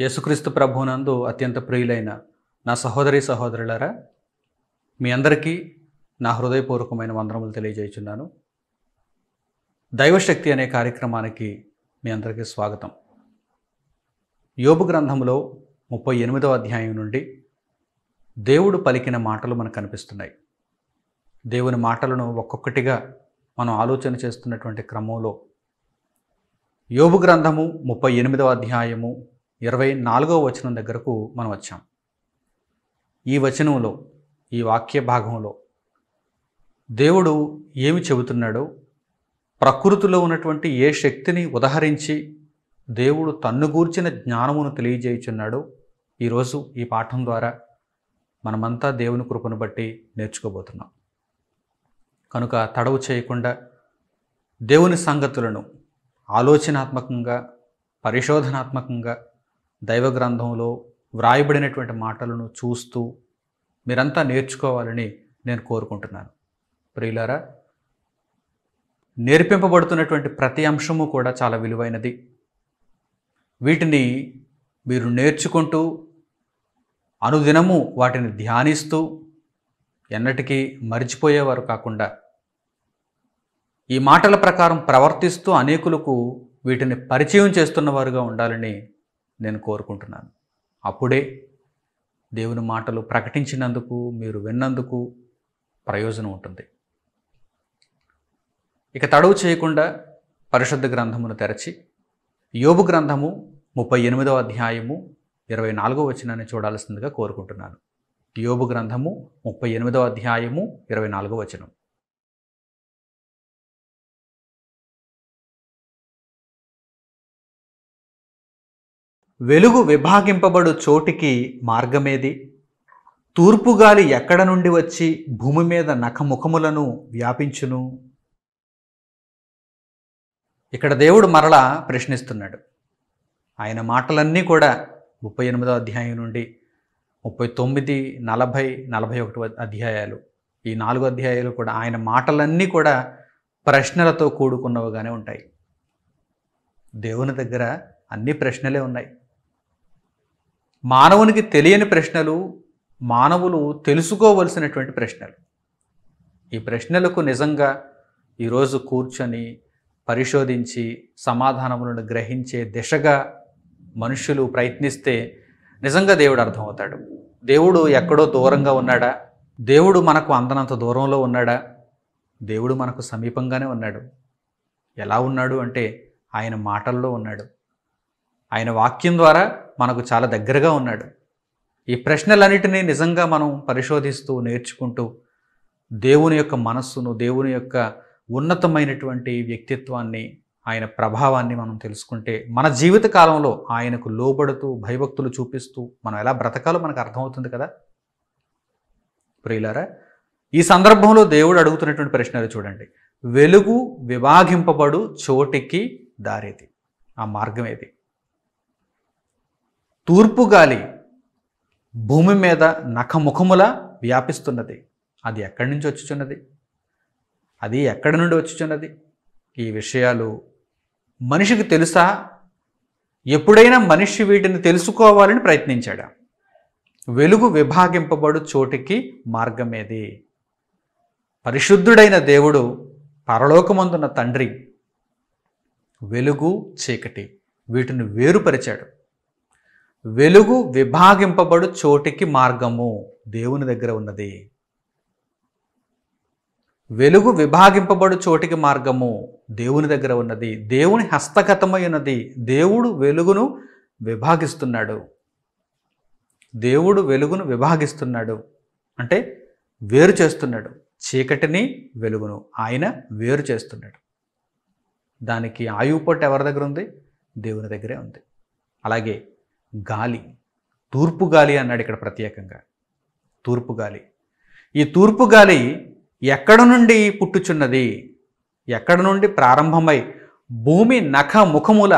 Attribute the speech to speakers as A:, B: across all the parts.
A: యేసుక్రీస్తు ప్రభునందు అత్యంత ప్రియులైన నా సహోదరి సహోదరులారా మీ అందరికీ నా హృదయపూర్వకమైన వందనములు తెలియజేస్తున్నాను దైవశక్తి అనే కార్యక్రమానికి మీ అందరికీ స్వాగతం యోబు గ్రంథంలో ముప్పై ఎనిమిదవ అధ్యాయం నుండి దేవుడు పలికిన మాటలు మనకు కనిపిస్తున్నాయి దేవుని మాటలను ఒక్కొక్కటిగా మనం ఆలోచన చేస్తున్నటువంటి క్రమంలో యోబు గ్రంథము ముప్పై ఎనిమిదవ అధ్యాయము ఇరవై నాలుగో వచనం దగ్గరకు మనం వచ్చాం ఈ వచనంలో ఈ వాక్య భాగంలో దేవుడు ఏమి చెబుతున్నాడో ప్రకృతిలో ఉన్నటువంటి ఏ శక్తిని ఉదహరించి దేవుడు తన్ను గూర్చిన జ్ఞానమును తెలియజేయుచున్నాడో ఈరోజు ఈ పాఠం ద్వారా మనమంతా దేవుని కృపను బట్టి నేర్చుకోబోతున్నాం కనుక తడవు చేయకుండా దేవుని సంగతులను ఆలోచనాత్మకంగా పరిశోధనాత్మకంగా దైవ గ్రంథంలో వ్రాయబడినటువంటి మాటలను చూస్తూ మీరంతా నేర్చుకోవాలని నేను కోరుకుంటున్నాను ప్రియులారా నేర్పింపబడుతున్నటువంటి ప్రతి అంశము కూడా చాలా విలువైనది వీటిని మీరు నేర్చుకుంటూ అనుదినము వాటిని ధ్యానిస్తూ ఎన్నటికీ మరిచిపోయేవారు కాకుండా ఈ మాటల ప్రకారం ప్రవర్తిస్తూ అనేకులకు వీటిని పరిచయం చేస్తున్నవారుగా ఉండాలని నేను కోరుకుంటున్నాను అప్పుడే దేవుని మాటలు ప్రకటించినందుకు మీరు విన్నందుకు ప్రయోజనం ఉంటుంది ఇక తడవు చేయకుండా పరిశుద్ధ గ్రంథమును తెరచి యోబు గ్రంథము ముప్పై ఎనిమిదవ అధ్యాయము ఇరవై నాలుగో వచనాన్ని చూడాల్సిందిగా కోరుకుంటున్నాను యోబు గ్రంథము ముప్పై ఎనిమిదవ అధ్యాయము ఇరవై నాలుగో వచనం వెలుగు విభాగింపబడు చోటికి మార్గమేది తూర్పుగాలి ఎక్కడ నుండి వచ్చి భూమి మీద నఖముఖములను వ్యాపించును ఇక్కడ దేవుడు మరలా ప్రశ్నిస్తున్నాడు ఆయన మాటలన్నీ కూడా ముప్పై ఎనిమిదో అధ్యాయం నుండి ముప్పై తొమ్మిది నలభై నలభై ఒకటి అధ్యాయాలు ఈ నాలుగు అధ్యాయాలు కూడా ఆయన మాటలన్నీ కూడా ప్రశ్నలతో కూడుకున్నవిగానే ఉంటాయి దేవుని దగ్గర అన్ని ప్రశ్నలే ఉన్నాయి మానవునికి తెలియని ప్రశ్నలు మానవులు తెలుసుకోవలసినటువంటి ప్రశ్నలు ఈ ప్రశ్నలకు నిజంగా ఈరోజు కూర్చొని పరిశోధించి సమాధానములను గ్రహించే దిశగా మనుషులు ప్రయత్నిస్తే నిజంగా దేవుడు అర్థమవుతాడు దేవుడు ఎక్కడో దూరంగా ఉన్నాడా దేవుడు మనకు అందనంత దూరంలో ఉన్నాడా దేవుడు మనకు సమీపంగానే ఉన్నాడు ఎలా ఉన్నాడు అంటే ఆయన మాటల్లో ఉన్నాడు ఆయన వాక్యం ద్వారా మనకు చాలా దగ్గరగా ఉన్నాడు ఈ ప్రశ్నలన్నిటినీ నిజంగా మనం పరిశోధిస్తూ నేర్చుకుంటూ దేవుని యొక్క మనస్సును దేవుని యొక్క ఉన్నతమైనటువంటి వ్యక్తిత్వాన్ని ఆయన ప్రభావాన్ని మనం తెలుసుకుంటే మన జీవిత కాలంలో ఆయనకు లోబడుతూ భయభక్తులు చూపిస్తూ మనం ఎలా బ్రతకాలో మనకు అర్థమవుతుంది కదా ప్రియులారా ఈ సందర్భంలో దేవుడు అడుగుతున్నటువంటి ప్రశ్నలు చూడండి వెలుగు విభాగింపబడు చోటికి దారేది ఆ మార్గం ఏది తూర్పు గాలి భూమి మీద నఖముఖముల వ్యాపిస్తున్నది అది ఎక్కడి నుంచి వచ్చుచున్నది అది ఎక్కడి నుండి వచ్చుచున్నది ఈ విషయాలు మనిషికి తెలుసా ఎప్పుడైనా మనిషి వీటిని తెలుసుకోవాలని ప్రయత్నించాడా వెలుగు విభాగింపబడు చోటికి మార్గమేది పరిశుద్ధుడైన దేవుడు పరలోకమందున్న తండ్రి వెలుగు చీకటి వీటిని వేరుపరిచాడు వెలుగు విభాగింపబడు చోటికి మార్గము దేవుని దగ్గర ఉన్నది వెలుగు విభాగింపబడు చోటికి మార్గము దేవుని దగ్గర ఉన్నది దేవుని హస్తగతమై ఉన్నది దేవుడు వెలుగును విభాగిస్తున్నాడు దేవుడు వెలుగును విభాగిస్తున్నాడు అంటే వేరు చేస్తున్నాడు చీకటిని వెలుగును ఆయన వేరు చేస్తున్నాడు దానికి ఆయుపట్టు ఎవరి దగ్గర ఉంది దేవుని దగ్గరే ఉంది అలాగే గాలి తూర్పు గాలి అన్నాడు ఇక్కడ ప్రత్యేకంగా తూర్పు గాలి ఈ తూర్పు గాలి ఎక్కడ నుండి పుట్టుచున్నది ఎక్కడ నుండి ప్రారంభమై భూమి నఖ ముఖముల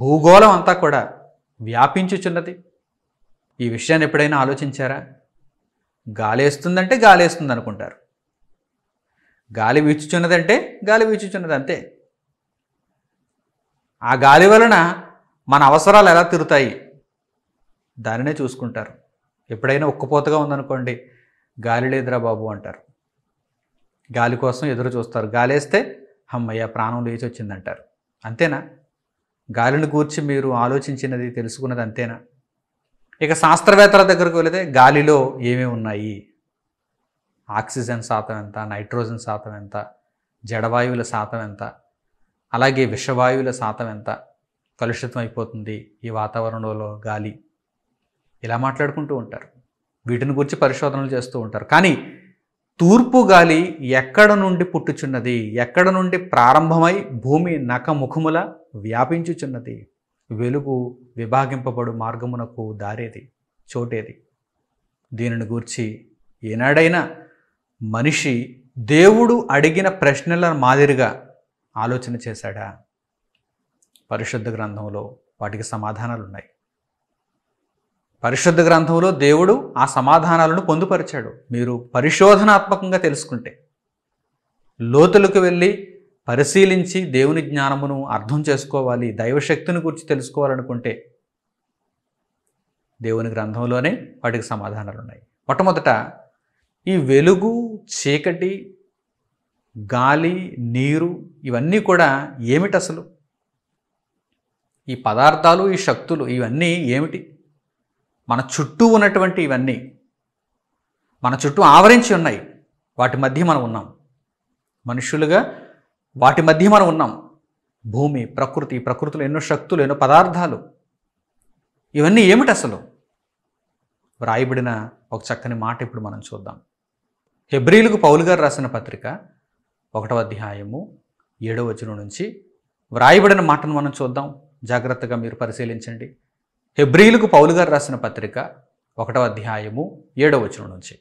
A: భూగోళం అంతా కూడా వ్యాపించుచున్నది ఈ విషయాన్ని ఎప్పుడైనా ఆలోచించారా గాలేస్తుందంటే గాలేస్తుంది అనుకుంటారు గాలి వీచుచున్నదంటే గాలి వీచుచున్నది అంతే ఆ గాలి వలన మన అవసరాలు ఎలా తిరుతాయి దానినే చూసుకుంటారు ఎప్పుడైనా ఉక్కపోతగా ఉందనుకోండి గాలి లేదురా బాబు అంటారు గాలి కోసం ఎదురు చూస్తారు గాలేస్తే అమ్మయ్య ప్రాణం లేచి వచ్చిందంటారు అంతేనా గాలిని గూర్చి మీరు ఆలోచించినది తెలుసుకున్నది అంతేనా ఇక శాస్త్రవేత్తల దగ్గరకు వెళితే గాలిలో ఏమేమి ఉన్నాయి ఆక్సిజన్ శాతం ఎంత నైట్రోజన్ శాతం ఎంత జడవాయువుల శాతం ఎంత అలాగే విషవాయువుల శాతం ఎంత కలుషితం అయిపోతుంది ఈ వాతావరణంలో గాలి ఇలా మాట్లాడుకుంటూ ఉంటారు వీటిని గురించి పరిశోధనలు చేస్తూ ఉంటారు కానీ తూర్పు గాలి ఎక్కడ నుండి పుట్టుచున్నది ఎక్కడ నుండి ప్రారంభమై భూమి ముఖముల వ్యాపించుచున్నది వెలుగు విభాగింపబడు మార్గమునకు దారేది చోటేది దీనిని గూర్చి ఏనాడైనా మనిషి దేవుడు అడిగిన ప్రశ్నల మాదిరిగా ఆలోచన చేశాడా పరిశుద్ధ గ్రంథంలో వాటికి సమాధానాలు ఉన్నాయి పరిశుద్ధ గ్రంథంలో దేవుడు ఆ సమాధానాలను పొందుపరిచాడు మీరు పరిశోధనాత్మకంగా తెలుసుకుంటే లోతులకు వెళ్ళి పరిశీలించి దేవుని జ్ఞానమును అర్థం చేసుకోవాలి దైవశక్తిని గురించి తెలుసుకోవాలనుకుంటే దేవుని గ్రంథంలోనే వాటికి సమాధానాలు ఉన్నాయి మొట్టమొదట ఈ వెలుగు చీకటి గాలి నీరు ఇవన్నీ కూడా ఏమిటి అసలు ఈ పదార్థాలు ఈ శక్తులు ఇవన్నీ ఏమిటి మన చుట్టూ ఉన్నటువంటి ఇవన్నీ మన చుట్టూ ఆవరించి ఉన్నాయి వాటి మధ్య మనం ఉన్నాం మనుషులుగా వాటి మధ్య మనం ఉన్నాం భూమి ప్రకృతి ప్రకృతిలో ఎన్నో శక్తులు ఎన్నో పదార్థాలు ఇవన్నీ ఏమిటి అసలు వ్రాయబడిన ఒక చక్కని మాట ఇప్పుడు మనం చూద్దాం హెబ్రిలకు పౌలు గారు రాసిన పత్రిక ఒకటవ అధ్యాయము ఏడవ వచనం నుంచి వ్రాయబడిన మాటను మనం చూద్దాం జాగ్రత్తగా మీరు పరిశీలించండి హెబ్రిలకు పౌలు గారు రాసిన పత్రిక ఒకటవ అధ్యాయము ఏడవ వచనం నుంచి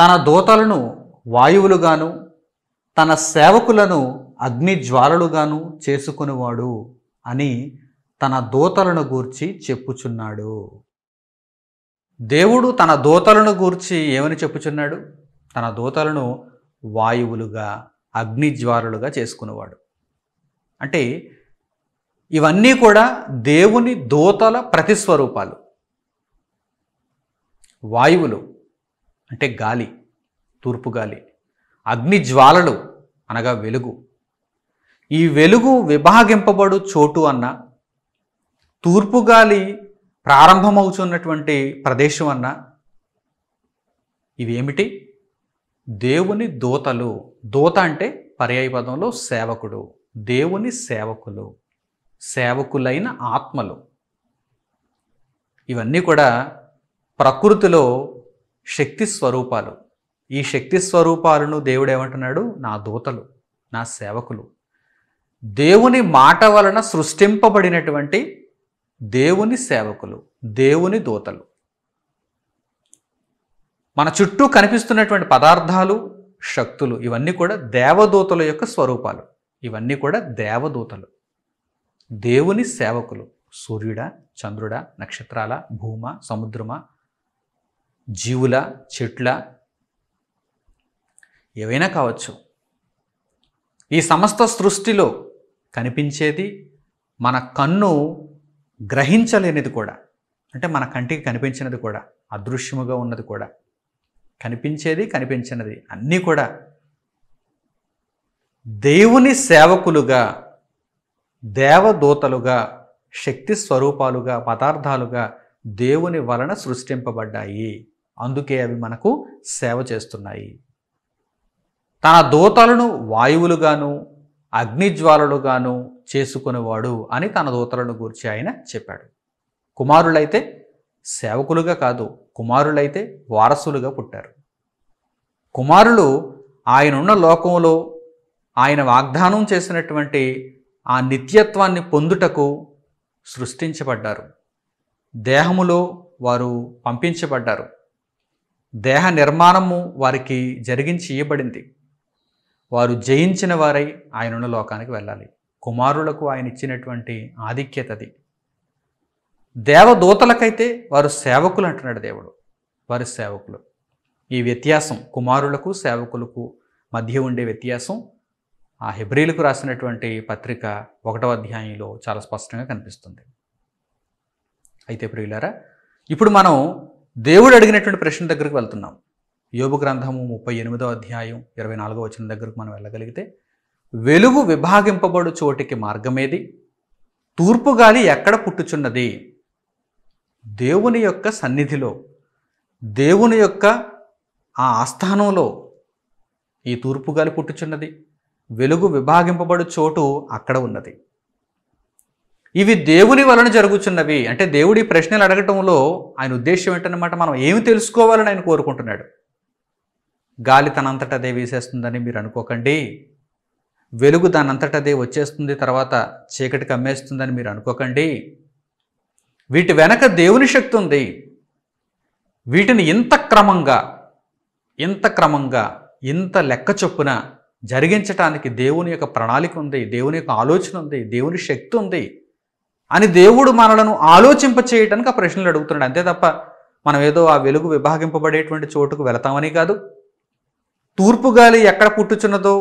A: తన దోతలను వాయువులుగాను తన సేవకులను అగ్ని జ్వాలలుగాను చేసుకునేవాడు అని తన దోతలను గూర్చి చెప్పుచున్నాడు దేవుడు తన దూతలను గూర్చి ఏమని చెప్పుచున్నాడు తన దూతలను వాయువులుగా అగ్నిజ్వాలలుగా చేసుకునేవాడు అంటే ఇవన్నీ కూడా దేవుని దూతల ప్రతిస్వరూపాలు వాయువులు అంటే గాలి తూర్పు గాలి అగ్ని జ్వాలలు అనగా వెలుగు ఈ వెలుగు విభాగింపబడు చోటు అన్న తూర్పు గాలి ప్రారంభమవుతున్నటువంటి ప్రదేశం అన్న ఇవేమిటి దేవుని దూతలు దూత అంటే పర్యాయ పదంలో సేవకుడు దేవుని సేవకులు సేవకులైన ఆత్మలు ఇవన్నీ కూడా ప్రకృతిలో శక్తి స్వరూపాలు ఈ శక్తి స్వరూపాలను దేవుడు ఏమంటున్నాడు నా దూతలు నా సేవకులు దేవుని మాట వలన సృష్టింపబడినటువంటి దేవుని సేవకులు దేవుని దూతలు మన చుట్టూ కనిపిస్తున్నటువంటి పదార్థాలు శక్తులు ఇవన్నీ కూడా దేవదూతల యొక్క స్వరూపాలు ఇవన్నీ కూడా దేవదూతలు దేవుని సేవకులు సూర్యుడ చంద్రుడ నక్షత్రాల భూమ సముద్రమ జీవుల చెట్ల ఏవైనా కావచ్చు ఈ సమస్త సృష్టిలో కనిపించేది మన కన్ను గ్రహించలేనిది కూడా అంటే మన కంటికి కనిపించినది కూడా అదృశ్యముగా ఉన్నది కూడా కనిపించేది కనిపించినది అన్నీ కూడా దేవుని సేవకులుగా దేవదూతలుగా శక్తి స్వరూపాలుగా పదార్థాలుగా దేవుని వలన సృష్టింపబడ్డాయి అందుకే అవి మనకు సేవ చేస్తున్నాయి తన దూతలను వాయువులుగాను అగ్నిజ్వాలలుగాను చేసుకునేవాడు అని తన దూతలను గూర్చి ఆయన చెప్పాడు కుమారులైతే సేవకులుగా కాదు కుమారులైతే వారసులుగా పుట్టారు కుమారులు ఆయనున్న లోకంలో ఆయన వాగ్దానం చేసినటువంటి ఆ నిత్యత్వాన్ని పొందుటకు సృష్టించబడ్డారు దేహములో వారు పంపించబడ్డారు దేహ నిర్మాణము వారికి జరిగించి ఇవ్వబడింది వారు జయించిన వారై ఆయనున్న లోకానికి వెళ్ళాలి కుమారులకు ఆయన ఇచ్చినటువంటి ఆధిక్యతది దేవదూతలకైతే వారు సేవకులు అంటున్నాడు దేవుడు వారి సేవకులు ఈ వ్యత్యాసం కుమారులకు సేవకులకు మధ్య ఉండే వ్యత్యాసం ఆ హెబ్రిలకు రాసినటువంటి పత్రిక ఒకటవ అధ్యాయంలో చాలా స్పష్టంగా కనిపిస్తుంది అయితే ప్రియులారా ఇప్పుడు మనం దేవుడు అడిగినటువంటి ప్రశ్న దగ్గరికి వెళ్తున్నాం యోగు గ్రంథము ముప్పై ఎనిమిదో అధ్యాయం ఇరవై నాలుగో వచ్చిన దగ్గరకు మనం వెళ్ళగలిగితే వెలుగు విభాగింపబడు చోటికి మార్గమేది తూర్పు గాలి ఎక్కడ పుట్టుచున్నది దేవుని యొక్క సన్నిధిలో దేవుని యొక్క ఆ ఆస్థానంలో ఈ తూర్పు గాలి పుట్టుచున్నది వెలుగు విభాగింపబడు చోటు అక్కడ ఉన్నది ఇవి దేవుని వలన జరుగుతున్నవి అంటే దేవుడి ప్రశ్నలు అడగటంలో ఆయన ఉద్దేశం ఏంటన్నమాట మనం ఏమి తెలుసుకోవాలని ఆయన కోరుకుంటున్నాడు గాలి తనంతట అదే వీసేస్తుందని మీరు అనుకోకండి వెలుగు దానంతట అదే వచ్చేస్తుంది తర్వాత చీకటి కమ్మేస్తుందని మీరు అనుకోకండి వీటి వెనక దేవుని శక్తి ఉంది వీటిని ఇంత క్రమంగా ఇంత క్రమంగా ఇంత లెక్క చొప్పున జరిగించటానికి దేవుని యొక్క ప్రణాళిక ఉంది దేవుని యొక్క ఆలోచన ఉంది దేవుని శక్తి ఉంది అని దేవుడు మనలను ఆలోచింప చేయటానికి ఆ ప్రశ్నలు అడుగుతున్నాడు అంతే తప్ప మనం ఏదో ఆ వెలుగు విభాగింపబడేటువంటి చోటుకు వెళతామని కాదు తూర్పు గాలి ఎక్కడ పుట్టుచున్నదో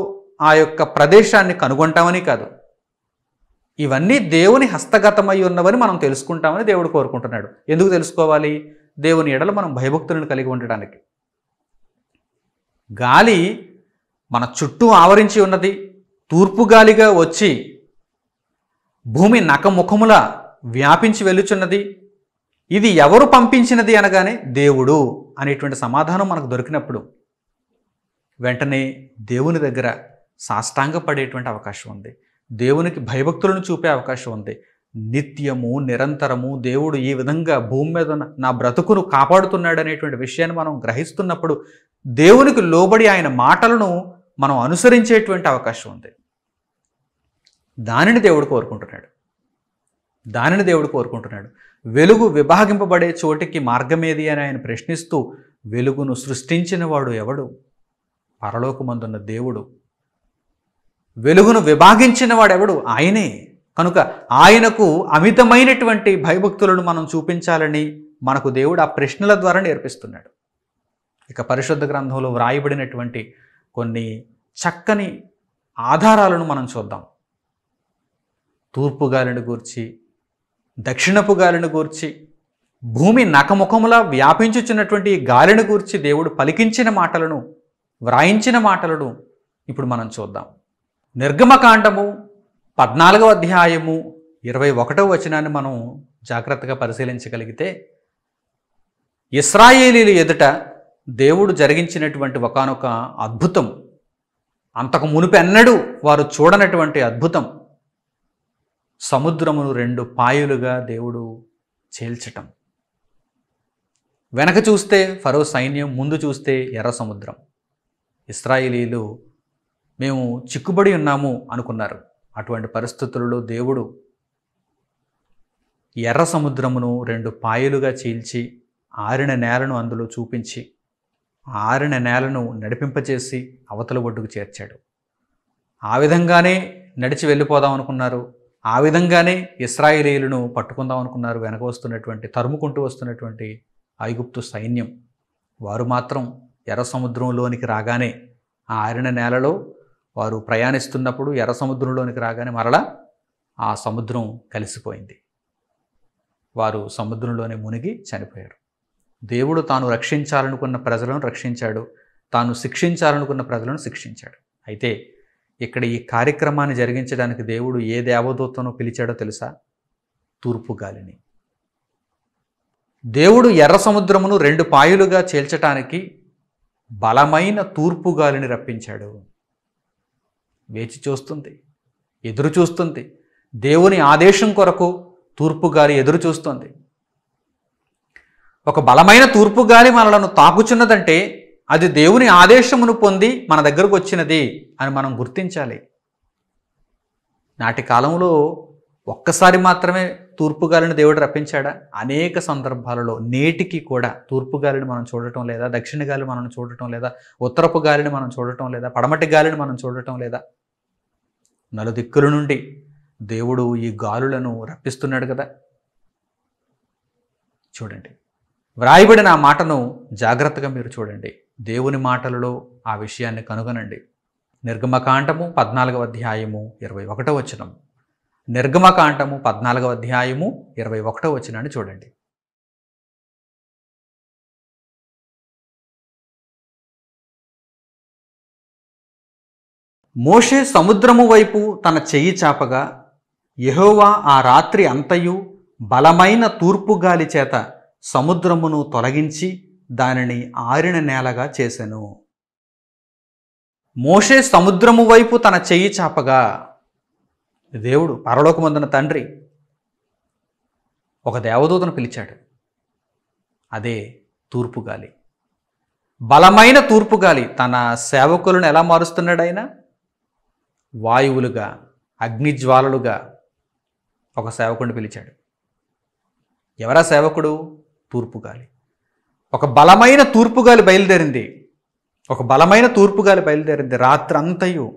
A: ఆ యొక్క ప్రదేశాన్ని కనుగొంటామని కాదు ఇవన్నీ దేవుని హస్తగతమై ఉన్నవని మనం తెలుసుకుంటామని దేవుడు కోరుకుంటున్నాడు ఎందుకు తెలుసుకోవాలి దేవుని ఎడలు మనం భయభక్తులను కలిగి ఉండడానికి గాలి మన చుట్టూ ఆవరించి ఉన్నది తూర్పు గాలిగా వచ్చి భూమి నకముఖముల వ్యాపించి వెళ్ళుచున్నది ఇది ఎవరు పంపించినది అనగానే దేవుడు అనేటువంటి సమాధానం మనకు దొరికినప్పుడు వెంటనే దేవుని దగ్గర సాష్టాంగపడేటువంటి అవకాశం ఉంది దేవునికి భయభక్తులను చూపే అవకాశం ఉంది నిత్యము నిరంతరము దేవుడు ఈ విధంగా భూమి మీద నా బ్రతుకును కాపాడుతున్నాడు అనేటువంటి విషయాన్ని మనం గ్రహిస్తున్నప్పుడు దేవునికి లోబడి ఆయన మాటలను మనం అనుసరించేటువంటి అవకాశం ఉంది దానిని దేవుడు కోరుకుంటున్నాడు దానిని దేవుడు కోరుకుంటున్నాడు వెలుగు విభాగింపబడే చోటికి మార్గమేది అని ఆయన ప్రశ్నిస్తూ వెలుగును సృష్టించిన వాడు ఎవడు పరలోకమందున్న దేవుడు వెలుగును విభాగించిన వాడెవడు ఆయనే కనుక ఆయనకు అమితమైనటువంటి భయభక్తులను మనం చూపించాలని మనకు దేవుడు ఆ ప్రశ్నల ద్వారా నేర్పిస్తున్నాడు ఇక పరిశుద్ధ గ్రంథంలో వ్రాయబడినటువంటి కొన్ని చక్కని ఆధారాలను మనం చూద్దాం తూర్పు గాలిని గూర్చి దక్షిణపు గాలిని గూర్చి భూమి నకముఖములా వ్యాపించుచున్నటువంటి గాలిని గూర్చి దేవుడు పలికించిన మాటలను వ్రాయించిన మాటలను ఇప్పుడు మనం చూద్దాం నిర్గమకాండము పద్నాలుగవ అధ్యాయము ఇరవై ఒకటవ వచనాన్ని మనం జాగ్రత్తగా పరిశీలించగలిగితే ఇస్రాయేలీలు ఎదుట దేవుడు జరిగించినటువంటి ఒకనొక అద్భుతం అంతకు మునిపెన్నడూ వారు చూడనటువంటి అద్భుతం సముద్రమును రెండు పాయలుగా దేవుడు చేల్చటం వెనక చూస్తే ఫరో సైన్యం ముందు చూస్తే ఎర్ర సముద్రం ఇస్రాయిలీలు మేము చిక్కుబడి ఉన్నాము అనుకున్నారు అటువంటి పరిస్థితులలో దేవుడు ఎర్ర సముద్రమును రెండు పాయలుగా చీల్చి ఆరిన నేలను అందులో చూపించి ఆరిన నేలను నడిపింపచేసి అవతల ఒడ్డుకు చేర్చాడు ఆ విధంగానే నడిచి వెళ్ళిపోదాం అనుకున్నారు ఆ విధంగానే ఇస్రాయేలీలను పట్టుకుందాం అనుకున్నారు వెనక వస్తున్నటువంటి తరుముకుంటూ వస్తున్నటువంటి ఐగుప్తు సైన్యం వారు మాత్రం ఎర్ర సముద్రంలోనికి రాగానే ఆ ఆరిన నేలలో వారు ప్రయాణిస్తున్నప్పుడు ఎర్ర సముద్రంలోనికి రాగానే మరలా ఆ సముద్రం కలిసిపోయింది వారు సముద్రంలోనే మునిగి చనిపోయారు దేవుడు తాను రక్షించాలనుకున్న ప్రజలను రక్షించాడు తాను శిక్షించాలనుకున్న ప్రజలను శిక్షించాడు అయితే ఇక్కడ ఈ కార్యక్రమాన్ని జరిగించడానికి దేవుడు ఏ దేవదూతను పిలిచాడో తెలుసా తూర్పు గాలిని దేవుడు ఎర్ర సముద్రమును రెండు పాయలుగా చేల్చటానికి బలమైన తూర్పు గాలిని రప్పించాడు వేచి చూస్తుంది ఎదురు చూస్తుంది దేవుని ఆదేశం కొరకు తూర్పు గాలి ఎదురు చూస్తుంది ఒక బలమైన తూర్పు గాలి మనలను తాకుచున్నదంటే అది దేవుని ఆదేశమును పొంది మన దగ్గరకు వచ్చినది అని మనం గుర్తించాలి నాటి కాలంలో ఒక్కసారి మాత్రమే తూర్పుగాలిని దేవుడు రప్పించాడా అనేక సందర్భాలలో నేటికి కూడా తూర్పుగాలిని మనం చూడటం లేదా దక్షిణ గాలి మనం చూడటం లేదా ఉత్తరపు గాలిని మనం చూడటం లేదా పడమటి గాలిని మనం చూడటం లేదా నలుదిక్కుల నుండి దేవుడు ఈ గాలులను రప్పిస్తున్నాడు కదా చూడండి వ్రాయబడిన ఆ మాటను జాగ్రత్తగా మీరు చూడండి దేవుని మాటలలో ఆ విషయాన్ని కనుగొనండి నిర్గమకాండము పద్నాలుగవ అధ్యాయము ఇరవై ఒకటో వచనం నిర్గమకాండము పద్నాలుగవ అధ్యాయము ఇరవై ఒకటో వచ్చినాన్ని చూడండి మోషే సముద్రము వైపు తన చెయ్యి చాపగా యహోవా ఆ రాత్రి అంతయు బలమైన తూర్పు గాలి చేత సముద్రమును తొలగించి దానిని ఆరిన నేలగా చేసెను మోషే సముద్రము వైపు తన చెయ్యి చాపగా దేవుడు పరలోకమందున తండ్రి ఒక దేవదూతను పిలిచాడు అదే తూర్పు గాలి బలమైన తూర్పు గాలి తన సేవకులను ఎలా మారుస్తున్నాడు ఆయన వాయువులుగా అగ్నిజ్వాలలుగా ఒక సేవకుడిని పిలిచాడు ఎవరా సేవకుడు తూర్పు గాలి ఒక బలమైన తూర్పు గాలి బయలుదేరింది ఒక బలమైన తూర్పు గాలి బయలుదేరింది అంతయు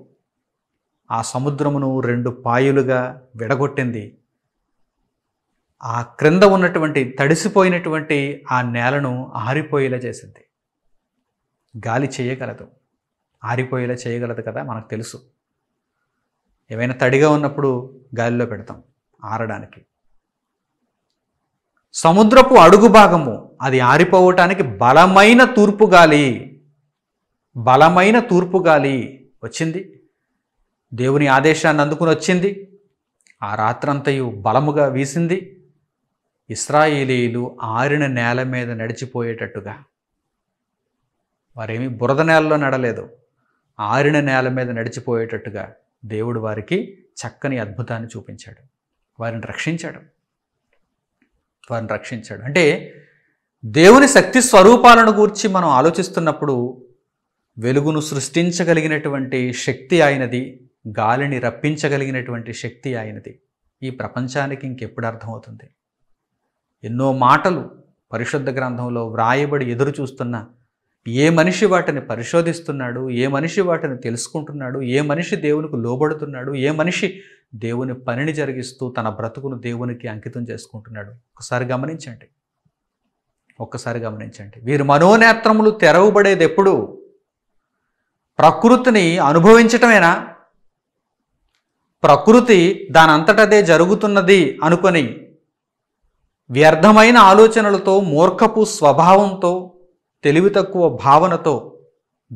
A: ఆ సముద్రమును రెండు పాయలుగా విడగొట్టింది ఆ క్రింద ఉన్నటువంటి తడిసిపోయినటువంటి ఆ నేలను ఆరిపోయేలా చేసింది గాలి చేయగలదు ఆరిపోయేలా చేయగలదు కదా మనకు తెలుసు ఏమైనా తడిగా ఉన్నప్పుడు గాలిలో పెడతాం ఆరడానికి సముద్రపు అడుగు భాగము అది ఆరిపోవటానికి బలమైన తూర్పు గాలి బలమైన తూర్పు గాలి వచ్చింది దేవుని ఆదేశాన్ని అందుకుని వచ్చింది ఆ రాత్రంతయు బలముగా వీసింది ఇస్రాయేలీలు ఆరిన నేల మీద నడిచిపోయేటట్టుగా వారేమి బురద నేలలో నడలేదు ఆరిన నేల మీద నడిచిపోయేటట్టుగా దేవుడు వారికి చక్కని అద్భుతాన్ని చూపించాడు వారిని రక్షించాడు వారిని రక్షించాడు అంటే దేవుని శక్తి స్వరూపాలను గూర్చి మనం ఆలోచిస్తున్నప్పుడు వెలుగును సృష్టించగలిగినటువంటి శక్తి ఆయనది గాలిని రప్పించగలిగినటువంటి శక్తి ఆయనది ఈ ప్రపంచానికి ఇంకెప్పుడు అర్థమవుతుంది ఎన్నో మాటలు పరిశుద్ధ గ్రంథంలో వ్రాయబడి ఎదురు చూస్తున్న ఏ మనిషి వాటిని పరిశోధిస్తున్నాడు ఏ మనిషి వాటిని తెలుసుకుంటున్నాడు ఏ మనిషి దేవునికి లోబడుతున్నాడు ఏ మనిషి దేవుని పనిని జరిగిస్తూ తన బ్రతుకును దేవునికి అంకితం చేసుకుంటున్నాడు ఒకసారి గమనించండి ఒక్కసారి గమనించండి వీరి మనోనేత్రములు తెరవబడేది ఎప్పుడు ప్రకృతిని అనుభవించటమేనా ప్రకృతి దానంతటదే జరుగుతున్నది అనుకొని వ్యర్థమైన ఆలోచనలతో మూర్ఖపు స్వభావంతో తెలివి తక్కువ భావనతో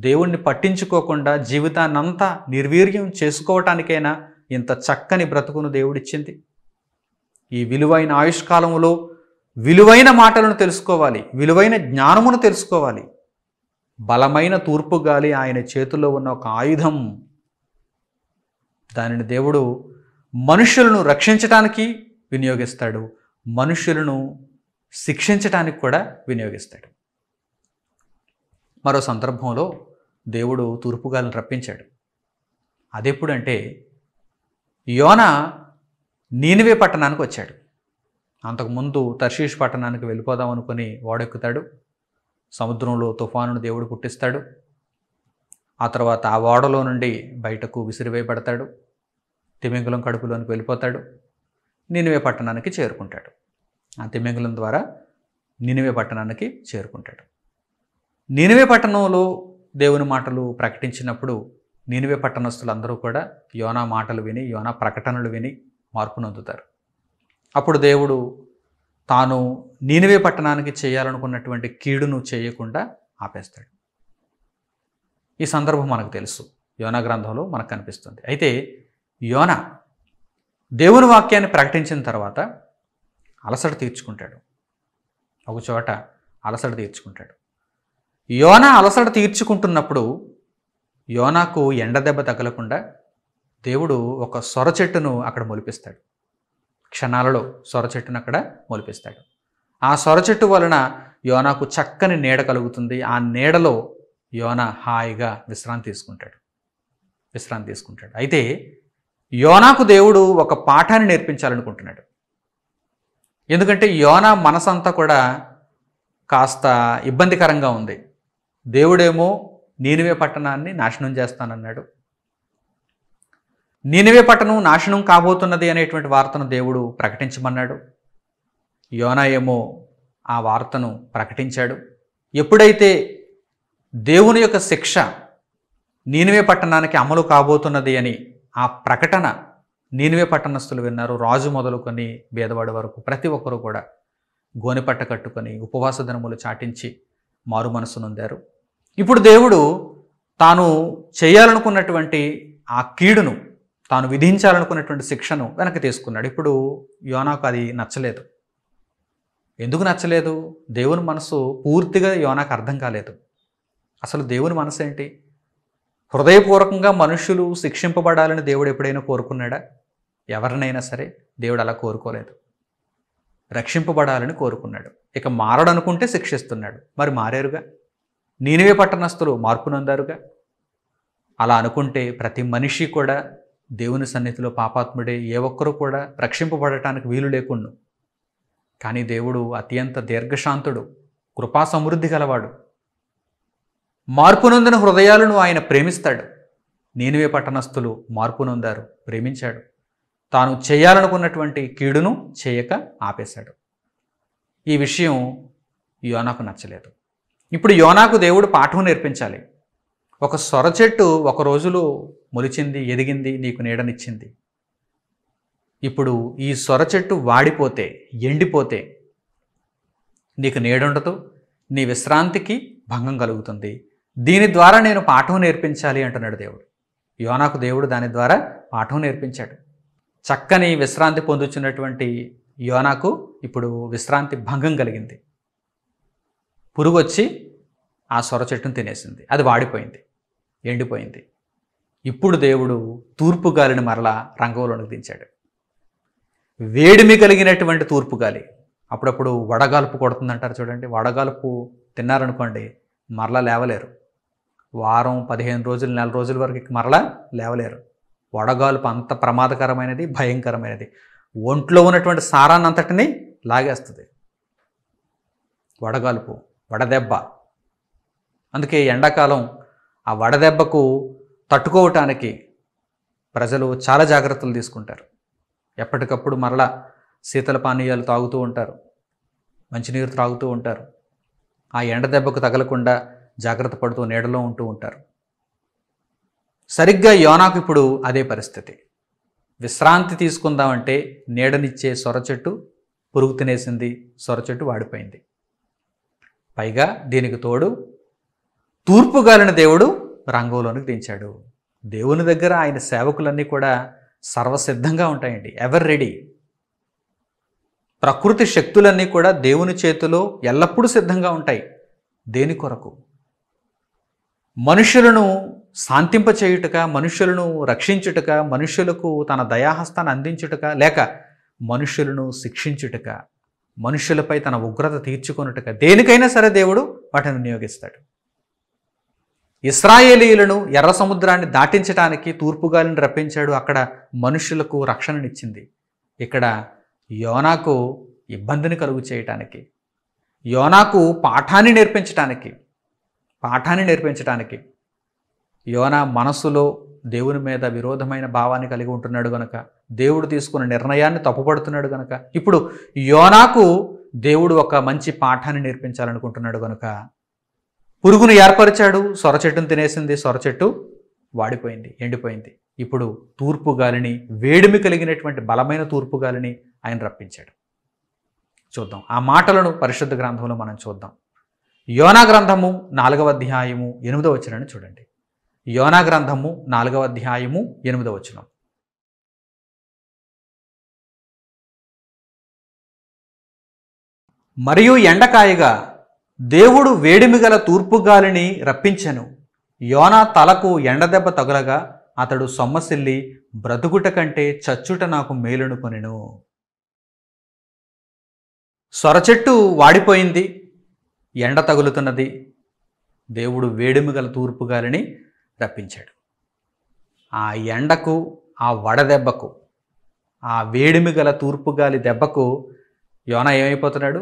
A: దేవుణ్ణి పట్టించుకోకుండా జీవితాన్నంతా నిర్వీర్యం చేసుకోవటానికైనా ఇంత చక్కని బ్రతుకును దేవుడిచ్చింది ఈ విలువైన ఆయుష్కాలంలో విలువైన మాటలను తెలుసుకోవాలి విలువైన జ్ఞానమును తెలుసుకోవాలి బలమైన తూర్పు గాలి ఆయన చేతిలో ఉన్న ఒక ఆయుధం దానిని దేవుడు మనుషులను రక్షించటానికి వినియోగిస్తాడు మనుషులను శిక్షించటానికి కూడా వినియోగిస్తాడు మరో సందర్భంలో దేవుడు తూర్పుగాలను రప్పించాడు అదెప్పుడంటే యోన నీనివే పట్టణానికి వచ్చాడు అంతకుముందు తర్షీష్ పట్టణానికి వెళ్ళిపోదాం అనుకుని వాడెక్కుతాడు సముద్రంలో తుఫానును దేవుడు పుట్టిస్తాడు ఆ తర్వాత ఆ ఓడలో నుండి బయటకు విసిరివేయబడతాడు తిమింగులం కడుపులోనికి వెళ్ళిపోతాడు నినివే పట్టణానికి చేరుకుంటాడు ఆ తిమింగులం ద్వారా నినివే పట్టణానికి చేరుకుంటాడు నినివే పట్టణంలో దేవుని మాటలు ప్రకటించినప్పుడు నినివే పట్టణస్తులందరూ కూడా యోనా మాటలు విని యోనా ప్రకటనలు విని మార్పు నొందుతారు అప్పుడు దేవుడు తాను నీనివే పట్టణానికి చేయాలనుకున్నటువంటి కీడును చేయకుండా ఆపేస్తాడు ఈ సందర్భం మనకు తెలుసు యోనా గ్రంథంలో మనకు కనిపిస్తుంది అయితే యోన దేవుని వాక్యాన్ని ప్రకటించిన తర్వాత అలసట తీర్చుకుంటాడు ఒకచోట అలసట తీర్చుకుంటాడు యోన అలసట తీర్చుకుంటున్నప్పుడు యోనాకు ఎండదెబ్బ తగలకుండా దేవుడు ఒక సొర చెట్టును అక్కడ మొలిపిస్తాడు క్షణాలలో సొర చెట్టును అక్కడ మొలిపిస్తాడు ఆ సొర చెట్టు వలన యోనాకు చక్కని నీడ కలుగుతుంది ఆ నీడలో యోన హాయిగా విశ్రాంతి తీసుకుంటాడు విశ్రాంతి తీసుకుంటాడు అయితే యోనాకు దేవుడు ఒక పాఠాన్ని నేర్పించాలనుకుంటున్నాడు ఎందుకంటే యోనా మనసంతా కూడా కాస్త ఇబ్బందికరంగా ఉంది దేవుడేమో నేనువే పట్టణాన్ని నాశనం చేస్తానన్నాడు నీనివే పట్టణం నాశనం కాబోతున్నది అనేటువంటి వార్తను దేవుడు ప్రకటించమన్నాడు యోనా ఏమో ఆ వార్తను ప్రకటించాడు ఎప్పుడైతే దేవుని యొక్క శిక్ష నేనువే పట్టణానికి అమలు కాబోతున్నది అని ఆ ప్రకటన నేనువే పట్టణస్థులు విన్నారు రాజు మొదలుకొని భేదవాడి వరకు ప్రతి ఒక్కరూ కూడా గోనిపట్ట కట్టుకొని ఉపవాస దినములు చాటించి మారు మనసు నొందారు ఇప్పుడు దేవుడు తాను చేయాలనుకున్నటువంటి ఆ కీడును తాను విధించాలనుకున్నటువంటి శిక్షను వెనక్కి తీసుకున్నాడు ఇప్పుడు యోనాకు అది నచ్చలేదు ఎందుకు నచ్చలేదు దేవుని మనసు పూర్తిగా యోనాకు అర్థం కాలేదు అసలు దేవుని మనసు ఏంటి హృదయపూర్వకంగా మనుషులు శిక్షింపబడాలని దేవుడు ఎప్పుడైనా కోరుకున్నాడా ఎవరినైనా సరే దేవుడు అలా కోరుకోలేదు రక్షింపబడాలని కోరుకున్నాడు ఇక మారడనుకుంటే శిక్షిస్తున్నాడు మరి మారేరుగా నేనువే పట్టణస్థులు మార్పునందారుగా అలా అనుకుంటే ప్రతి మనిషి కూడా దేవుని సన్నిధిలో పాపాత్ముడే ఏ ఒక్కరూ కూడా రక్షింపబడటానికి వీలు లేకుండా కానీ దేవుడు అత్యంత దీర్ఘశాంతుడు కృపా సమృద్ధి గలవాడు మార్పునొందిన హృదయాలను ఆయన ప్రేమిస్తాడు నేనువే పట్టణస్థులు మార్పునొందారు ప్రేమించాడు తాను చేయాలనుకున్నటువంటి కీడును చేయక ఆపేశాడు ఈ విషయం యోనాకు నచ్చలేదు ఇప్పుడు యోనాకు దేవుడు పాఠం నేర్పించాలి ఒక సొర చెట్టు ఒక రోజులో మొలిచింది ఎదిగింది నీకు నీడనిచ్చింది ఇప్పుడు ఈ సొర చెట్టు వాడిపోతే ఎండిపోతే నీకు నీడుండదు నీ విశ్రాంతికి భంగం కలుగుతుంది దీని ద్వారా నేను పాఠం నేర్పించాలి అంటున్నాడు దేవుడు యోనాకు దేవుడు దాని ద్వారా పాఠం నేర్పించాడు చక్కని విశ్రాంతి పొందుచున్నటువంటి యోనాకు ఇప్పుడు విశ్రాంతి భంగం కలిగింది పురుగు వచ్చి ఆ సొర చెట్టును తినేసింది అది వాడిపోయింది ఎండిపోయింది ఇప్పుడు దేవుడు తూర్పు గాలిని మరలా రంగంలోనికి దించాడు వేడిమి కలిగినటువంటి తూర్పు గాలి అప్పుడప్పుడు వడగాల్పు కొడుతుందంటారు చూడండి వడగాల్పు తిన్నారనుకోండి మరలా లేవలేరు వారం పదిహేను రోజులు నెల రోజుల వరకు మరలా లేవలేరు వడగాల్పు అంత ప్రమాదకరమైనది భయంకరమైనది ఒంట్లో ఉన్నటువంటి సారాన్ని లాగేస్తుంది వడగాల్పు వడదెబ్బ అందుకే ఎండాకాలం ఆ వడదెబ్బకు తట్టుకోవటానికి ప్రజలు చాలా జాగ్రత్తలు తీసుకుంటారు ఎప్పటికప్పుడు మరలా శీతల పానీయాలు తాగుతూ ఉంటారు మంచినీరు త్రాగుతూ ఉంటారు ఆ ఎండ దెబ్బకు తగలకుండా జాగ్రత్త పడుతూ నీడలో ఉంటూ ఉంటారు సరిగ్గా యోనాకు ఇప్పుడు అదే పరిస్థితి విశ్రాంతి తీసుకుందామంటే నీడనిచ్చే సొర చెట్టు పురుగు తినేసింది సొర చెట్టు వాడిపోయింది పైగా దీనికి తోడు తూర్పు గాలిన దేవుడు రంగంలోనికి దించాడు దేవుని దగ్గర ఆయన సేవకులన్నీ కూడా సర్వసిద్ధంగా ఉంటాయండి ఎవర్ రెడీ ప్రకృతి శక్తులన్నీ కూడా దేవుని చేతిలో ఎల్లప్పుడూ సిద్ధంగా ఉంటాయి దేని కొరకు మనుషులను శాంతింపచేయుటక మనుషులను రక్షించుటక మనుషులకు తన దయాహస్తాన్ని అందించుటక లేక మనుషులను శిక్షించుటక మనుషులపై తన ఉగ్రత తీర్చుకొనుటక దేనికైనా సరే దేవుడు వాటిని వినియోగిస్తాడు ఇస్రాయేలీలను ఎర్ర సముద్రాన్ని దాటించడానికి తూర్పుగాలిని రప్పించాడు అక్కడ మనుషులకు రక్షణనిచ్చింది ఇక్కడ యోనాకు ఇబ్బందిని కలుగు చేయటానికి యోనాకు పాఠాన్ని నేర్పించటానికి పాఠాన్ని నేర్పించడానికి యోనా మనసులో దేవుని మీద విరోధమైన భావాన్ని కలిగి ఉంటున్నాడు గనక దేవుడు తీసుకున్న నిర్ణయాన్ని తప్పుపడుతున్నాడు గనక ఇప్పుడు యోనాకు దేవుడు ఒక మంచి పాఠాన్ని నేర్పించాలనుకుంటున్నాడు గనక పురుగును ఏర్పరిచాడు సొర చెట్టును తినేసింది సొర చెట్టు వాడిపోయింది ఎండిపోయింది ఇప్పుడు తూర్పు గాలిని వేడిమి కలిగినటువంటి బలమైన తూర్పు గాలిని ఆయన రప్పించాడు చూద్దాం ఆ మాటలను పరిశుద్ధ గ్రంథంలో మనం చూద్దాం యోనా గ్రంథము నాలుగవ అధ్యాయము ఎనిమిదవ వచనాన్ని చూడండి యోనా గ్రంథము నాలుగవ అధ్యాయము ఎనిమిదవ వచనం మరియు ఎండకాయగా దేవుడు వేడిమిగల తూర్పు గాలిని రప్పించెను యోనా తలకు ఎండదెబ్బ తగులగా అతడు సొమ్మసిల్లి బ్రతుకుట కంటే చచ్చుట నాకు మేలును కొనెను సొరచెట్టు వాడిపోయింది ఎండ తగులుతున్నది దేవుడు వేడిమి గల తూర్పు గాలిని రప్పించాడు ఆ ఎండకు ఆ వడదెబ్బకు ఆ వేడిమి గల తూర్పు గాలి దెబ్బకు యోన ఏమైపోతున్నాడు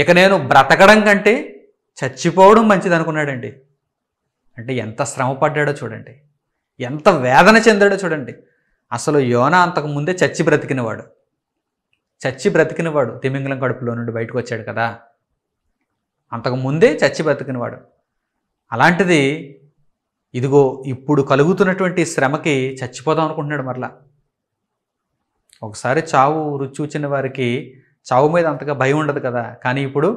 A: ఇక నేను బ్రతకడం కంటే చచ్చిపోవడం మంచిది అనుకున్నాడండి అంటే ఎంత శ్రమ పడ్డాడో చూడండి ఎంత వేదన చెందాడో చూడండి అసలు యోన అంతకుముందే చచ్చి బ్రతికినవాడు చచ్చి బ్రతికినవాడు తిమింగలం కడుపులో నుండి బయటకు వచ్చాడు కదా అంతకుముందే చచ్చి బతికినవాడు అలాంటిది ఇదిగో ఇప్పుడు కలుగుతున్నటువంటి శ్రమకి చచ్చిపోదాం అనుకుంటున్నాడు మరలా ఒకసారి చావు రుచి వచ్చిన వారికి చావు మీద అంతగా భయం ఉండదు కదా కానీ ఇప్పుడు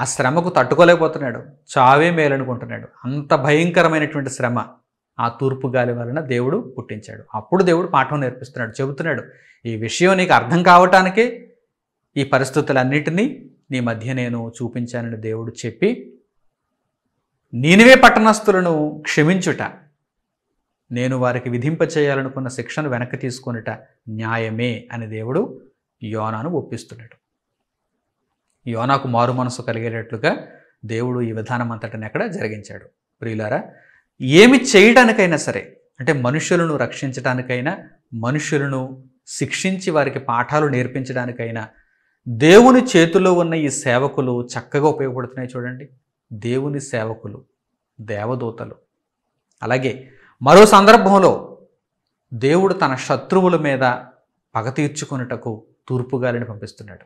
A: ఆ శ్రమకు తట్టుకోలేకపోతున్నాడు చావే మేలనుకుంటున్నాడు అంత భయంకరమైనటువంటి శ్రమ ఆ తూర్పు గాలి వలన దేవుడు పుట్టించాడు అప్పుడు దేవుడు పాఠం నేర్పిస్తున్నాడు చెబుతున్నాడు ఈ విషయం నీకు అర్థం కావటానికే ఈ పరిస్థితులన్నిటినీ నీ మధ్య నేను చూపించానని దేవుడు చెప్పి నేనువే పట్టణస్థులను క్షమించుట నేను వారికి విధింప చేయాలనుకున్న శిక్షను వెనక్కి తీసుకునిట న్యాయమే అని దేవుడు యోనాను ఒప్పిస్తున్నాడు యోనాకు మారు మనసు కలిగేటట్లుగా దేవుడు ఈ విధానం అంతటిని అక్కడ జరిగించాడు ప్రియులారా ఏమి చేయడానికైనా సరే అంటే మనుషులను రక్షించడానికైనా మనుషులను శిక్షించి వారికి పాఠాలు నేర్పించడానికైనా దేవుని చేతిలో ఉన్న ఈ సేవకులు చక్కగా ఉపయోగపడుతున్నాయి చూడండి దేవుని సేవకులు దేవదూతలు అలాగే మరో సందర్భంలో దేవుడు తన శత్రువుల మీద పగ తీర్చుకున్నటకు తూర్పుగాలిని పంపిస్తున్నాడు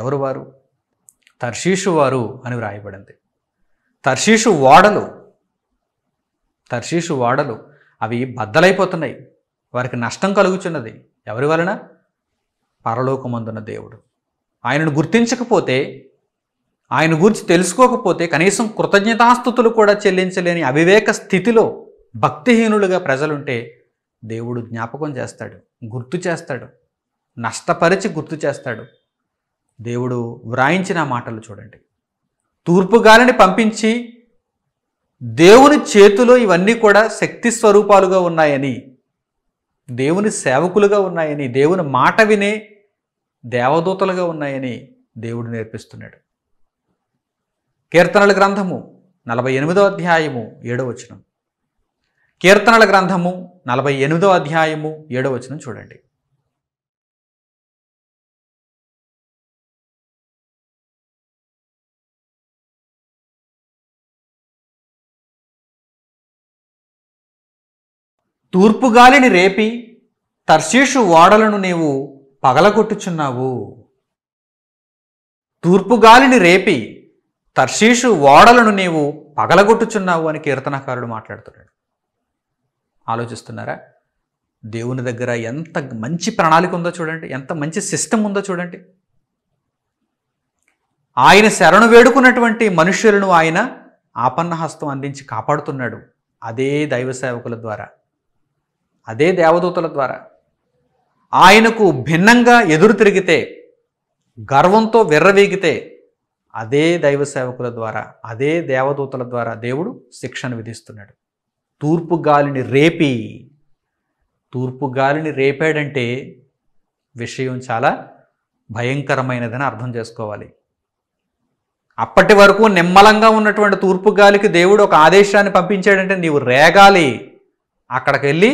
A: ఎవరు వారు తర్షీషు వారు అని వ్రాయబడింది తర్షీషు ఓడలు తర్షీషు ఓడలు అవి బద్దలైపోతున్నాయి వారికి నష్టం కలుగుచున్నది ఎవరి వలన పరలోకమందున దేవుడు ఆయనను గుర్తించకపోతే ఆయన గురించి తెలుసుకోకపోతే కనీసం కృతజ్ఞతాస్థుతులు కూడా చెల్లించలేని అవివేక స్థితిలో భక్తిహీనులుగా ప్రజలుంటే దేవుడు జ్ఞాపకం చేస్తాడు గుర్తు చేస్తాడు నష్టపరిచి గుర్తు చేస్తాడు దేవుడు వ్రాయించిన మాటలు చూడండి తూర్పుగాలిని పంపించి దేవుని చేతిలో ఇవన్నీ కూడా శక్తి స్వరూపాలుగా ఉన్నాయని దేవుని సేవకులుగా ఉన్నాయని దేవుని మాట వినే దేవదూతలుగా ఉన్నాయని దేవుడు నేర్పిస్తున్నాడు కీర్తనల గ్రంథము నలభై ఎనిమిదో అధ్యాయము ఏడో వచనం కీర్తనల గ్రంథము నలభై ఎనిమిదో అధ్యాయము ఏడో వచనం చూడండి గాలిని రేపి తర్శీషు ఓడలను నీవు పగలగొట్టుచున్నావు తూర్పుగాలిని రేపి తర్షీషు ఓడలను నీవు పగలగొట్టుచున్నావు అని కీర్తనకారుడు మాట్లాడుతున్నాడు ఆలోచిస్తున్నారా దేవుని దగ్గర ఎంత మంచి ప్రణాళిక ఉందో చూడండి ఎంత మంచి సిస్టమ్ ఉందో చూడండి ఆయన శరణు వేడుకున్నటువంటి మనుష్యులను ఆయన ఆపన్నహస్తం అందించి కాపాడుతున్నాడు అదే దైవ సేవకుల ద్వారా అదే దేవదూతల ద్వారా ఆయనకు భిన్నంగా ఎదురు తిరిగితే గర్వంతో విర్రవీగితే అదే దైవ సేవకుల ద్వారా అదే దేవదూతల ద్వారా దేవుడు శిక్షను విధిస్తున్నాడు తూర్పు గాలిని రేపి తూర్పు గాలిని రేపాడంటే విషయం చాలా భయంకరమైనదని అర్థం చేసుకోవాలి అప్పటి వరకు నిమ్మలంగా ఉన్నటువంటి తూర్పు గాలికి దేవుడు ఒక ఆదేశాన్ని పంపించాడంటే నీవు రేగాలి అక్కడికి వెళ్ళి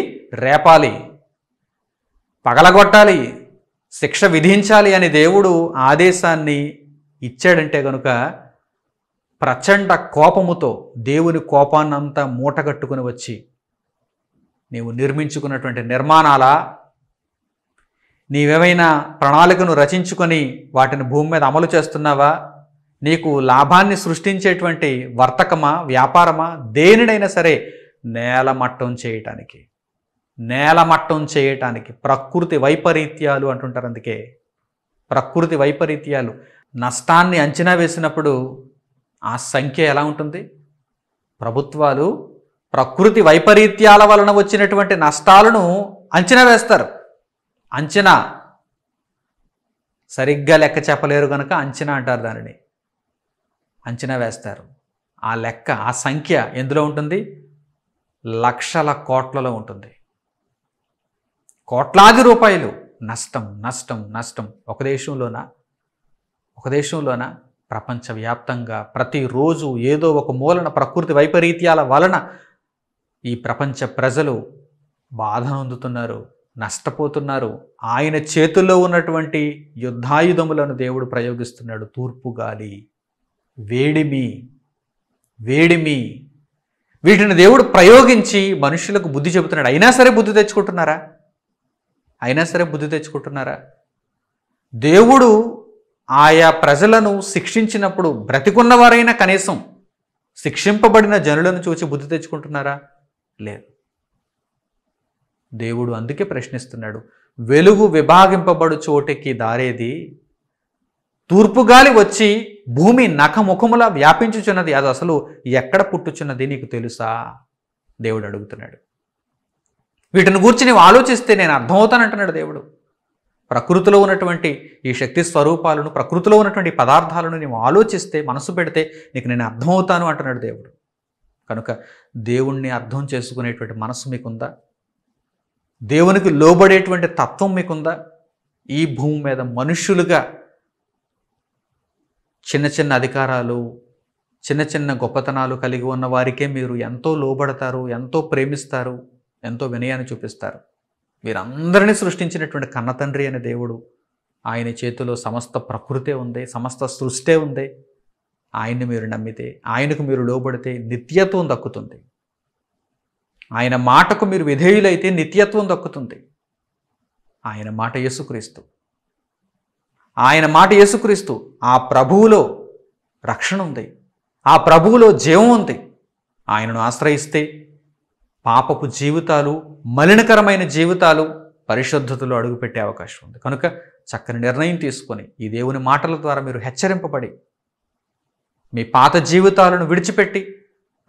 A: రేపాలి పగలగొట్టాలి శిక్ష విధించాలి అని దేవుడు ఆదేశాన్ని ఇచ్చాడంటే గనుక ప్రచండ కోపముతో దేవుని కోపాన్నంతా మూటగట్టుకుని వచ్చి నీవు నిర్మించుకున్నటువంటి నిర్మాణాల నీవేమైనా ప్రణాళికను రచించుకొని వాటిని భూమి మీద అమలు చేస్తున్నావా నీకు లాభాన్ని సృష్టించేటువంటి వర్తకమా వ్యాపారమా దేనినైనా సరే నేల మట్టం చేయటానికి నేలమట్టం చేయటానికి ప్రకృతి వైపరీత్యాలు అంటుంటారు అందుకే ప్రకృతి వైపరీత్యాలు నష్టాన్ని అంచనా వేసినప్పుడు ఆ సంఖ్య ఎలా ఉంటుంది ప్రభుత్వాలు ప్రకృతి వైపరీత్యాల వలన వచ్చినటువంటి నష్టాలను అంచనా వేస్తారు అంచనా సరిగ్గా లెక్క చెప్పలేరు కనుక అంచనా అంటారు దానిని అంచనా వేస్తారు ఆ లెక్క ఆ సంఖ్య ఎందులో ఉంటుంది లక్షల కోట్లలో ఉంటుంది కోట్లాది రూపాయలు నష్టం నష్టం నష్టం ఒక దేశంలోన ఒక దేశంలోన ప్రపంచవ్యాప్తంగా ప్రతిరోజు ఏదో ఒక మూలన ప్రకృతి వైపరీత్యాల వలన ఈ ప్రపంచ ప్రజలు బాధ అందుతున్నారు నష్టపోతున్నారు ఆయన చేతుల్లో ఉన్నటువంటి యుద్ధాయుధములను దేవుడు ప్రయోగిస్తున్నాడు తూర్పు గాలి వేడిమి వేడిమి వీటిని దేవుడు ప్రయోగించి మనుషులకు బుద్ధి చెబుతున్నాడు అయినా సరే బుద్ధి తెచ్చుకుంటున్నారా అయినా సరే బుద్ధి తెచ్చుకుంటున్నారా దేవుడు ఆయా ప్రజలను శిక్షించినప్పుడు బ్రతికున్నవారైనా కనీసం శిక్షింపబడిన జనులను చూచి బుద్ధి తెచ్చుకుంటున్నారా లేదు దేవుడు అందుకే ప్రశ్నిస్తున్నాడు వెలుగు విభాగింపబడు చోటెక్కి దారేది తూర్పుగాలి వచ్చి భూమి నఖముఖములా వ్యాపించుచున్నది అది అసలు ఎక్కడ పుట్టుచున్నది నీకు తెలుసా దేవుడు అడుగుతున్నాడు వీటిని గురించి నీవు ఆలోచిస్తే నేను అర్థమవుతానంటున్నాడు దేవుడు ప్రకృతిలో ఉన్నటువంటి ఈ శక్తి స్వరూపాలను ప్రకృతిలో ఉన్నటువంటి పదార్థాలను నీవు ఆలోచిస్తే మనసు పెడితే నీకు నేను అర్థమవుతాను అంటున్నాడు దేవుడు కనుక దేవుణ్ణి అర్థం చేసుకునేటువంటి మనసు మీకుందా దేవునికి లోబడేటువంటి తత్వం మీకుందా ఈ భూమి మీద మనుష్యులుగా చిన్న చిన్న అధికారాలు చిన్న చిన్న గొప్పతనాలు కలిగి ఉన్న వారికే మీరు ఎంతో లోబడతారు ఎంతో ప్రేమిస్తారు ఎంతో వినయాన్ని చూపిస్తారు వీరందరినీ సృష్టించినటువంటి కన్నతండ్రి అనే దేవుడు ఆయన చేతిలో సమస్త ప్రకృతే ఉంది సమస్త సృష్టే ఉంది ఆయన్ని మీరు నమ్మితే ఆయనకు మీరు లోబడితే నిత్యత్వం దక్కుతుంది ఆయన మాటకు మీరు విధేయులైతే నిత్యత్వం దక్కుతుంది ఆయన మాట యేసుక్రీస్తు ఆయన మాట యేసుక్రీస్తు ఆ ప్రభువులో రక్షణ ఉంది ఆ ప్రభువులో జీవం ఉంది ఆయనను ఆశ్రయిస్తే పాపపు జీవితాలు మలినకరమైన జీవితాలు పరిశుద్ధతలో అడుగుపెట్టే అవకాశం ఉంది కనుక చక్కని నిర్ణయం తీసుకొని ఈ దేవుని మాటల ద్వారా మీరు హెచ్చరింపబడి మీ పాత జీవితాలను విడిచిపెట్టి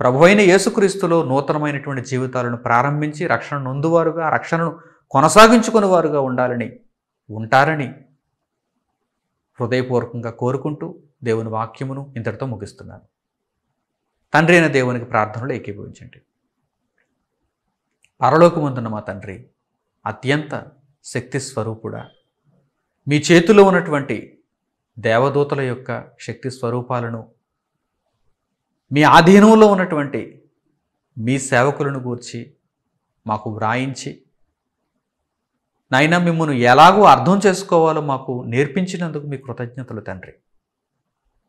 A: ప్రభు అయిన యేసుక్రీస్తులో నూతనమైనటువంటి జీవితాలను ప్రారంభించి రక్షణ నొందువారుగా రక్షణను కొనసాగించుకుని వారుగా ఉండాలని ఉంటారని హృదయపూర్వకంగా కోరుకుంటూ దేవుని వాక్యమును ఇంతటితో ముగిస్తున్నాను తండ్రి అయిన దేవునికి ప్రార్థనలు ఏకీభవించండి పరలోకముందున్న మా తండ్రి అత్యంత శక్తి స్వరూపుడా మీ చేతిలో ఉన్నటువంటి దేవదూతల యొక్క శక్తి స్వరూపాలను మీ ఆధీనంలో ఉన్నటువంటి మీ సేవకులను గూర్చి మాకు వ్రాయించి నాయన మిమ్మల్ని ఎలాగో అర్థం చేసుకోవాలో మాకు నేర్పించినందుకు మీ కృతజ్ఞతలు తండ్రి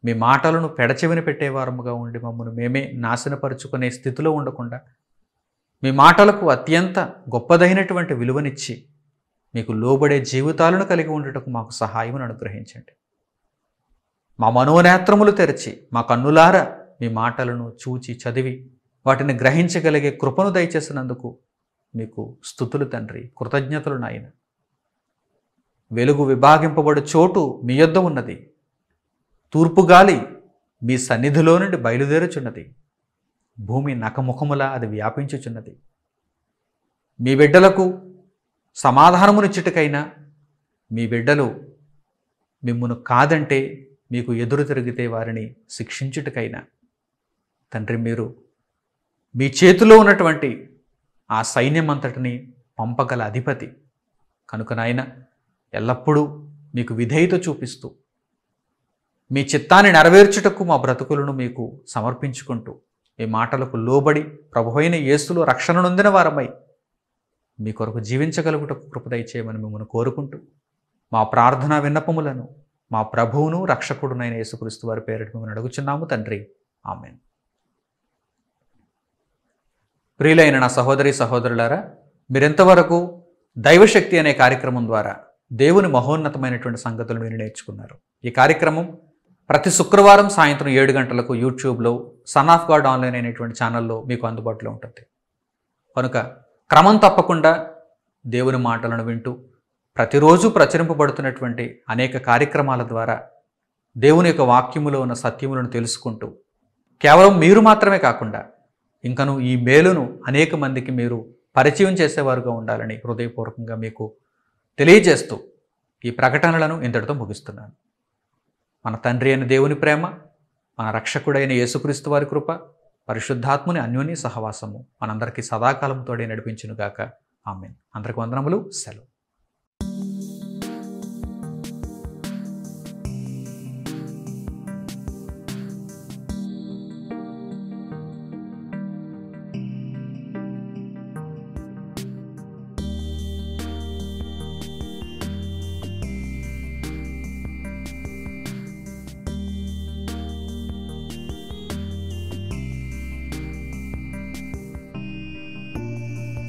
A: మీ మాటలను పెడచెవిన పెట్టేవారముగా ఉండి మమ్మల్ని మేమే నాశనపరుచుకునే స్థితిలో ఉండకుండా మీ మాటలకు అత్యంత గొప్పదైనటువంటి విలువనిచ్చి మీకు లోబడే జీవితాలను కలిగి ఉండటకు మాకు సహాయమును అనుగ్రహించండి మా మనోనేత్రములు తెరిచి మా కన్నులార మీ మాటలను చూచి చదివి వాటిని గ్రహించగలిగే కృపను దయచేసినందుకు మీకు స్థుతులు తండ్రి కృతజ్ఞతలు నాయన వెలుగు విభాగింపబడే చోటు మీ యొద్ద ఉన్నది తూర్పు గాలి మీ సన్నిధిలో నుండి బయలుదేరుచున్నది భూమి నకముఖములా అది వ్యాపించుచున్నది మీ బిడ్డలకు సమాధానమునిచ్చుటకైనా మీ బిడ్డలు మిమ్మును కాదంటే మీకు ఎదురు తిరిగితే వారిని శిక్షించుటకైనా తండ్రి మీరు మీ చేతిలో ఉన్నటువంటి ఆ సైన్యం అంతటిని పంపగల అధిపతి కనుక నాయన ఎల్లప్పుడూ మీకు విధేయత చూపిస్తూ మీ చిత్తాన్ని నెరవేర్చుటకు మా బ్రతుకులను మీకు సమర్పించుకుంటూ మీ మాటలకు లోబడి ప్రభు అయిన యేసులో రక్షణ నొందిన వారమై మీ కొరకు జీవించగలుగుట కృపదయచేయమని మిమ్మల్ని కోరుకుంటూ మా ప్రార్థనా విన్నపములను మా ప్రభువును రక్షకుడునైన యేసుక్రీస్తు వారి పేరిట మిమ్మల్ని అడుగుచున్నాము తండ్రి ఆమె ప్రియులైన నా సహోదరి సహోదరులారా మీరెంతవరకు దైవశక్తి అనే కార్యక్రమం ద్వారా దేవుని మహోన్నతమైనటువంటి సంగతులను మీరు నేర్చుకున్నారు ఈ కార్యక్రమం ప్రతి శుక్రవారం సాయంత్రం ఏడు గంటలకు యూట్యూబ్లో సన్ ఆఫ్ గాడ్ ఆన్లైన్ అనేటువంటి ఛానల్లో మీకు అందుబాటులో ఉంటుంది కనుక క్రమం తప్పకుండా దేవుని మాటలను వింటూ ప్రతిరోజు ప్రచురింపబడుతున్నటువంటి అనేక కార్యక్రమాల ద్వారా దేవుని యొక్క వాక్యములో ఉన్న సత్యములను తెలుసుకుంటూ కేవలం మీరు మాత్రమే కాకుండా ఇంకను ఈ మేలును అనేక మందికి మీరు పరిచయం చేసేవారుగా ఉండాలని హృదయపూర్వకంగా మీకు తెలియజేస్తూ ఈ ప్రకటనలను ఇంతటితో ముగిస్తున్నాను మన తండ్రి అయిన దేవుని ప్రేమ మన రక్షకుడైన యేసుక్రీస్తు వారి కృప పరిశుద్ధాత్ముని అన్యోన్య సహవాసము మనందరికీ సదాకాలం తోడే నడిపించునుగాక ఆమె అందరికి వందనములు సెలవు